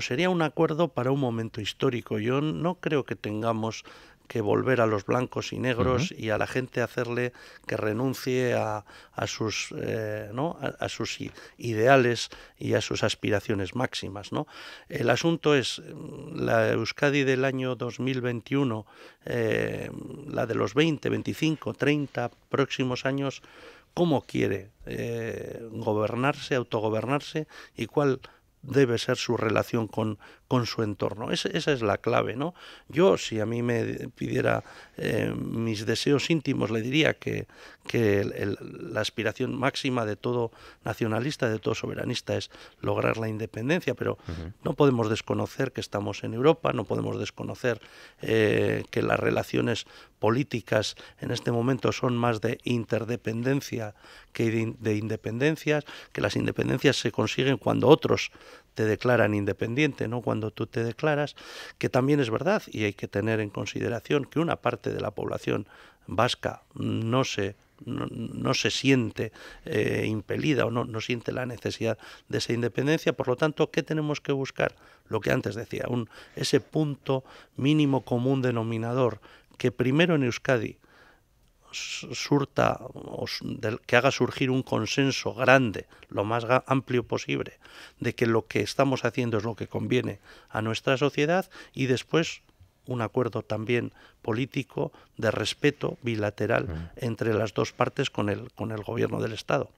Sería un acuerdo para un momento histórico. Yo no creo que tengamos que volver a los blancos y negros y a la gente hacerle que renuncie a, sus eh, ¿no? A, sus ideales y a sus aspiraciones máximas no el asunto es mm, la Euskadi del año 2021 eh, la de los 20 25 30 próximos años cómo quiere eh, gobernarse autogobernarse y cuál debe ser su relación con, con su entorno. esa es la clave, ¿no? Yo, si a mí me pidiera eh, mis deseos íntimos, le diría que, que la aspiración máxima de todo nacionalista, de todo soberanista, es lograr la independencia, pero no podemos desconocer que estamos en Europa, no podemos desconocer eh, que las relaciones políticas en este momento son más de interdependencia que de, independencias, que las independencias se consiguen cuando otros te declaran independiente, ¿no? Cuando cuando tú te declaras, que también es verdad y hay que tener en consideración que una parte de la población vasca no se no, se siente eh, impelida o no, no, siente la necesidad de esa independencia. Por lo tanto, ¿qué tenemos que buscar? Lo que antes decía, un, ese punto mínimo común denominador que primero en Euskadi surta o que haga surgir un consenso grande, lo más amplio posible, de que lo que estamos haciendo es lo que conviene a nuestra sociedad y después un acuerdo también político de respeto bilateral mm. entre las dos partes con el, con el gobierno del Estado.